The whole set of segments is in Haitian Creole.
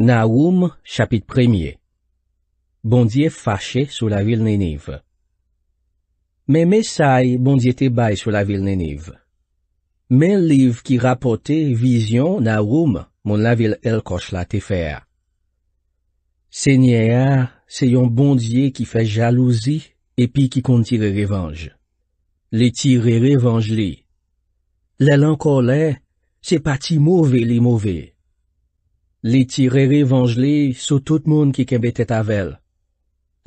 Naoum, chapit premye Bondye fache sou la vil neniv Men mesay bondye te bay sou la vil neniv Men liv ki rapote vizyon naoum mon la vil el kosh la te fer Senye a, se yon bondye ki fe jalouzi epi ki kontire revanj Li tire revanj li Le lankole, se pati mouveli mouveli Li ti re revanj li sou tout moun ki kembe tetavel.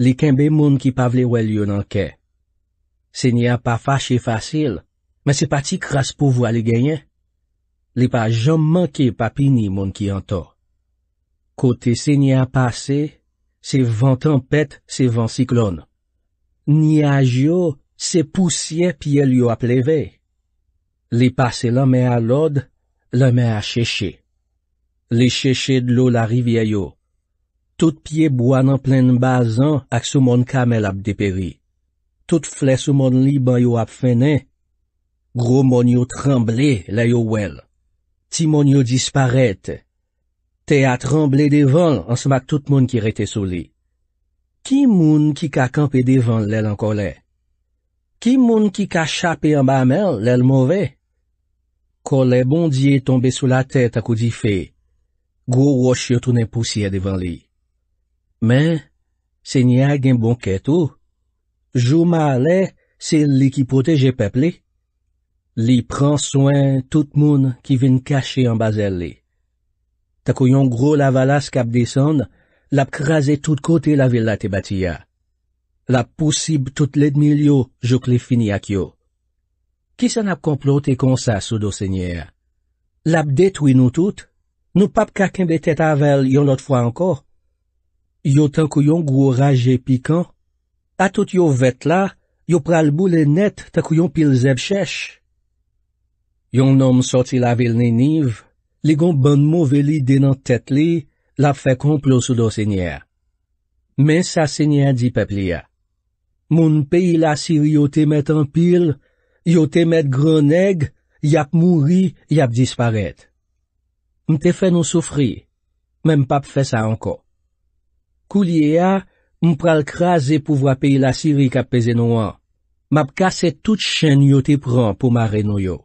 Li kembe moun ki pavle wèl yon anke. Se ni a pa fache fasil, men se pati kras pou wale genyen. Li pa jom manke papini moun ki anto. Kote se ni a pase, se van tempet se van siklon. Ni a jo se pousye piye lyo ap leve. Li pase la men a lod, la men a cheshe. Li cheche dlo la rivye yo. Tout pie boan an plen bazan ak sou moun kamel ap deperi. Tout fles sou moun li ban yo ap fene. Gro moun yo tremble le yo wel. Ti moun yo disparete. Te a tremble devan ansmak tout moun ki rete soli. Ki moun ki ka kampe devan lel an kolè? Ki moun ki ka chapi an ba amel lel mouve? Kolè bondye tombe sou la tèt ak ou di fey. Gwo wò chyotounen pousyè devan li. Men, se nye agen bon kè tou. Jou ma ale, se li ki pote jè peple. Li pran soen tout moun ki vin kache an bazè li. Takoyon gro la valas kap desan, lap krasè tout kote la villa te bati ya. Lap pousyb tout ledmilyo jok li fini ak yo. Kis an ap komplote konsa sou do se nye? Lap detwi nou tout? Nou pap kaken bete tavel yon lot fwa ankor. Yo tenkou yon gro raje pikant. A tout yo vet la, yo pral boule net tenkou yon pil zeb chesh. Yon nom soti la vil neniv, li gon ban mouveli denan tet li, la fe kon plo sou do senyer. Men sa senyer di pepli ya. Moun peyi la sir yo temet an pil, yo temet gren neg, yap mouri, yap disparet. M te fè nou soufri, mè m pap fè sa anko. Kou liye a, m pral kraze pou vwa peyi la siri kap peze nou an. Map kase tout chen yo te pran pou mare nou yo.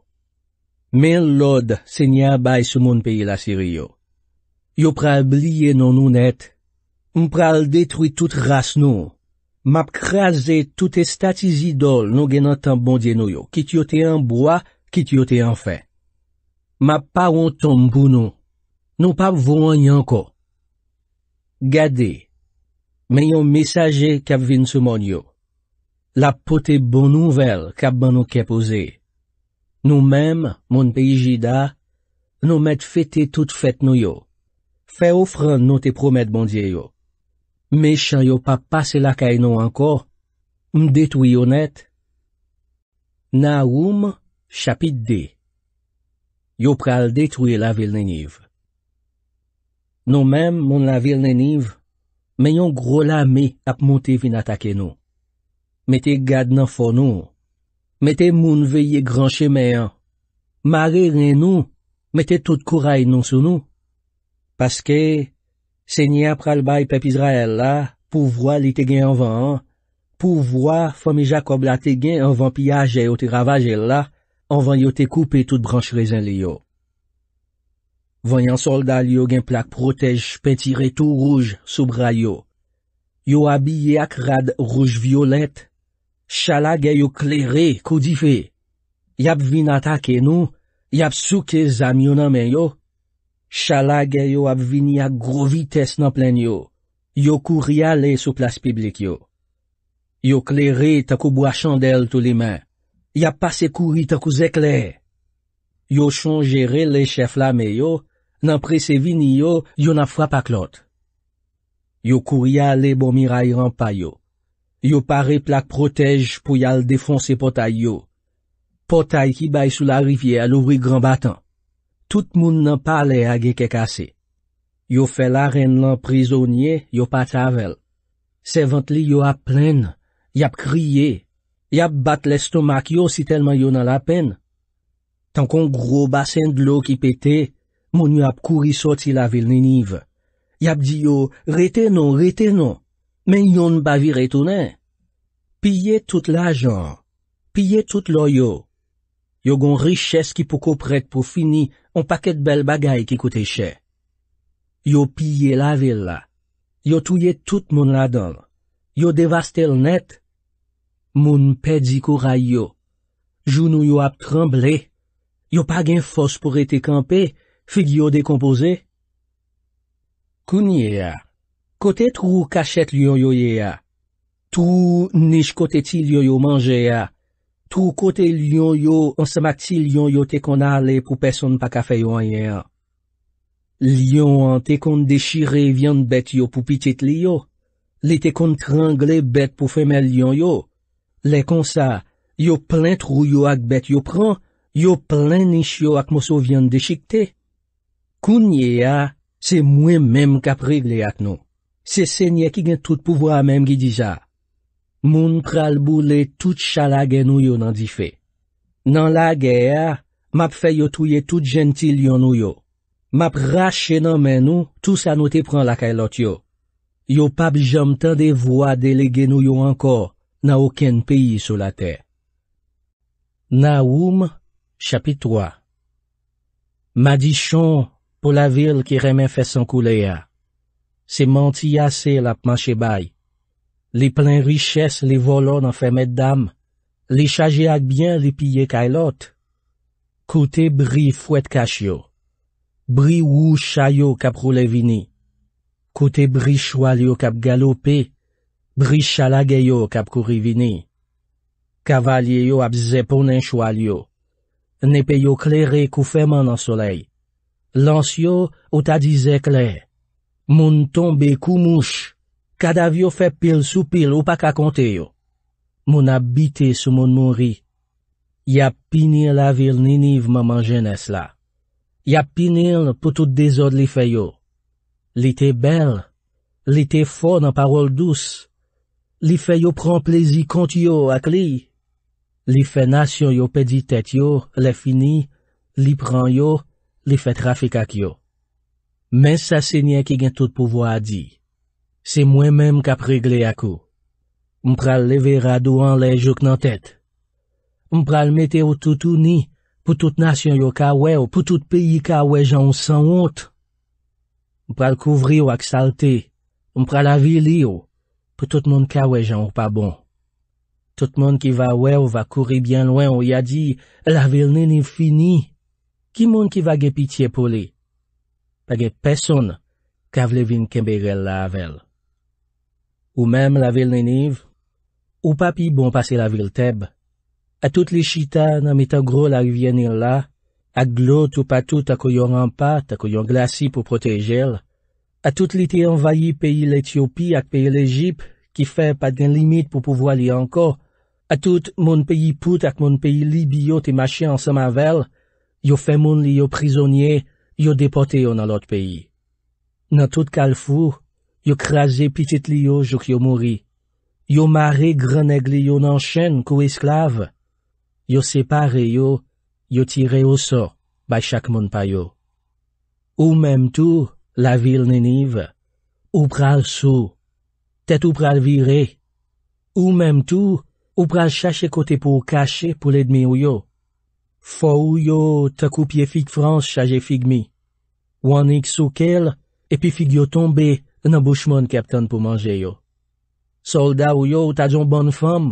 Mè l lode se nye abay sou moun peyi la siri yo. Yo pral bliye nou nou net. M pral detri tout ras nou. Map kraze tout estati zidol nou genan tan bon diye nou yo. Kit yo te an boye, kit yo te an fè. Ma pa ou ton mpounou, nou pa voun yanko. Gade, me yon mesaje kap vin soumon yo. La pote bon nouvel kap ban nou kepoze. Nou mem, moun peyi jida, nou met fete tout fete nou yo. Fe ofran nou te promet bondye yo. Me chan yo pa pase la kainou anko, mdetou yon net. Na woum, chapit de. yo pral detwye la vil neniv. Non menm moun la vil neniv, men yon gro la me ap monte vin atake nou. Mete gad nan fon nou, mete moun veye gran che me an, mare ren nou, mete tout kouray nou sou nou. Paske, se nye ap pral bay pep Izrael la, pou vwa li te gen anvan, pou vwa fomi Jacob la te gen anvan pi aje ou te ravaje la, Anvan yo te koupe tout branch rezen li yo. Vanyan soldal yo gen plak protej petire tou ruj soubra yo. Yo abi ye ak rad ruj violet. Chala ge yo kleri kou di fe. Yap vin atake nou. Yap souke zamyonan men yo. Chala ge yo ap vini ak gro vites nan plen yo. Yo kou riali sou plas piblik yo. Yo kleri takou bo a chandel tou li men. Y ap pase kouri takou zek le. Yo chon jere le chef la me yo, nan prese vini yo, yo nan fwa pa klot. Yo kouria le bomira y bon rampa yo. Yo pare plak protej pou yal defonse potay yo. Potay ki bay sou la rivye al ouvi gran batan. Tout moun nan pale a geke kase. Yo felaren lan prizonye, yo patavel. Sevent li yo ap plen, y ap kriye. Yap bat l'estomak yo si telman yo nan la pen. Tan kon gro basen d'lo ki pete, moun yo ap kouri sot si la vil niniv. Yap di yo, rete non, rete non, men yon bavi rete ou ne. Piye tout la jan, piye tout lo yo. Yo gon riches ki pou ko prek pou fini an paket bel bagay ki koute che. Yo piye la vil la. Yo touye tout moun la don. Yo devaste l net. Moun pè di kouray yo. Jounou yo ap tremble. Yo pa gen fos pou rete kampe, fig yo dekompoze. Kounye ya. Kote trou kachet lyon yo ye ya. Tou nish kote ti lyon yo manje ya. Tou kote lyon yo ansamak ti lyon yo te kon ale pou peson pa kafe yo a ye ya. Lyon an te kon deshire vyan bet yo pou pitit lyon yo. Le te kon trangle bet pou femel lyon yo. Lè kon sa, yo plen trou yo ak bet yo pran, yo plen nish yo ak moso vyan dechikte. Koun ye a, se mwen menm kaprig le ak nou. Se se nye ki gen tout pouvo a menm gi dija. Moun pral bou le tout chala genou yo nan di fe. Nan la ge a, map fe yo touye tout gentil yon nou yo. Map rache nan men nou, tout sa nou te pran lakay lot yo. Yo pap jom tan de vwa dele genou yo ankor. Na ouken peyi sou la tè. Naoum, chapit 3 Madichon pou la vil ki remen fè san koule ya. Se manti yase la pman chebay. Li plen richès li volon an fè meddam. Li chaje akbyen li pye kailot. Kote bri fwet kasyo. Bri wou chayo kap roule vini. Kote bri chwal yo kap galopey. Bri chalage yo kap kuri vini. Kavalye yo ap zepon en chwal yo. Nepe yo kleri kou fèman an soley. Lans yo ou ta dizè kler. Moun tombe kou mouch. Kad avyo fè pil sou pil ou pa kakonte yo. Moun abite sou moun moun ri. Yap pinil la vil niniv maman jenè s'la. Yap pinil pou tout dezod li fè yo. Li te bel. Li te fon an parol dous. Li fe yo pran plezi kont yo ak li. Li fe nasyon yo pedi tet yo, le fini, li pran yo, li fe trafik ak yo. Men sa se nye ki gen tout pouvo a di. Se mwen menm kap regle ak ou. Mpral leve radou an le jok nan tet. Mpral mete ou tout ou ni, pou tout nasyon yo ka we ou pou tout peyi ka we jan ou san ont. Mpral kouvri ou ak salte. Mpral avili ou. pou tout moun ka wè jan ou pa bon. Tout moun ki va wè ou va kouri bien lwen ou ya di, la vil neniv fini. Ki moun ki va ge pitiye pou li? Page peson, kavle vin kembè rel la avèl. Ou mèm la vil neniv, ou papi bon pase la vil teb, a tout li chita nan mi tan gro la rivyenil la, a glot ou patou takoyon rampa, takoyon glasi pou protejel, A tout li te envayi peyi l'Ethiopi ak peyi l'Ejip, ki fe pa den limit pou pouvo li anko, a tout moun peyi Pout ak moun peyi Libyo te machi ansamavel, yo fe moun li yo prizonye, yo depote yo nan lot peyi. Nan tout kal fou, yo kraze pitit li yo jok yo mori. Yo mare graneg li yo nan chen kou esklav, yo separe yo, yo tire yo so, bay chak moun payo. Ou mem tou, la vil neniv, ou pral sou, tet ou pral vire, ou mem tou, ou pral chache kote pou kache pou ledmi ou yo. Fou yo, te koupye fig frans chaje fig mi. Wanik sou kel, epi fig yo tombe, nan bouchman kapton pou manje yo. Solda ou yo, ta jon bon fom,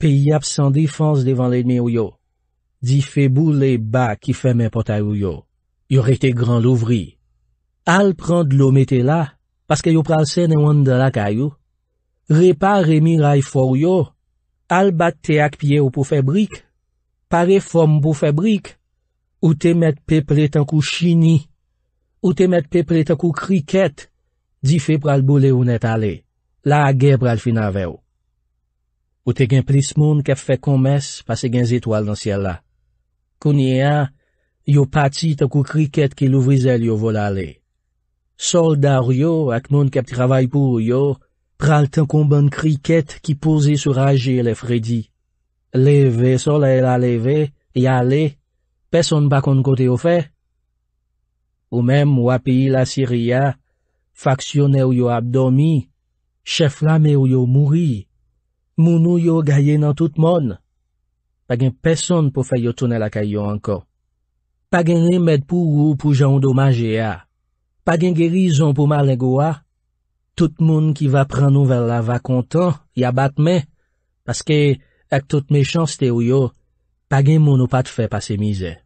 pe y ap san defans devan ledmi ou yo. Di febou le bak ki feme pota ou yo. Yo rete gran louvri. al pran d'lomete la, paske yo pral se ne wan de la kayou, repa remi ray for yo, al bat te akpye ou pou febrik, pare fom pou febrik, ou te met peple tan kou chini, ou te met peple tan kou kriket, di fe pral bole ou net ale, la a ge pral finave ou. Ou te gen plis moun ke ffe kou mes pase gen zetoal dan siel la. Kounye a, yo pati tan kou kriket ki lou vizel yo vola ale, Soldar yo ak moun kep travay pou yo pral ten kon ban kriket ki pouzi sou raje le fredi. Leve sol e la leve, ya le, peson bakon kote yo fe. Ou mem wapi la siri ya, faksyon e ou yo abdomi, chef lame ou yo mouri, moun ou yo gaye nan tout mon. Pagen peson pou fe yo tonel akay yo anko. Pagen li med pou ou pou jan do maje ya. Pagen gerizon pou malen gwa, tout moun ki va pran nouvel la va kontan, ya batme, paske ek tout mechans te ou yo, pagen moun ou pat fe pasemize.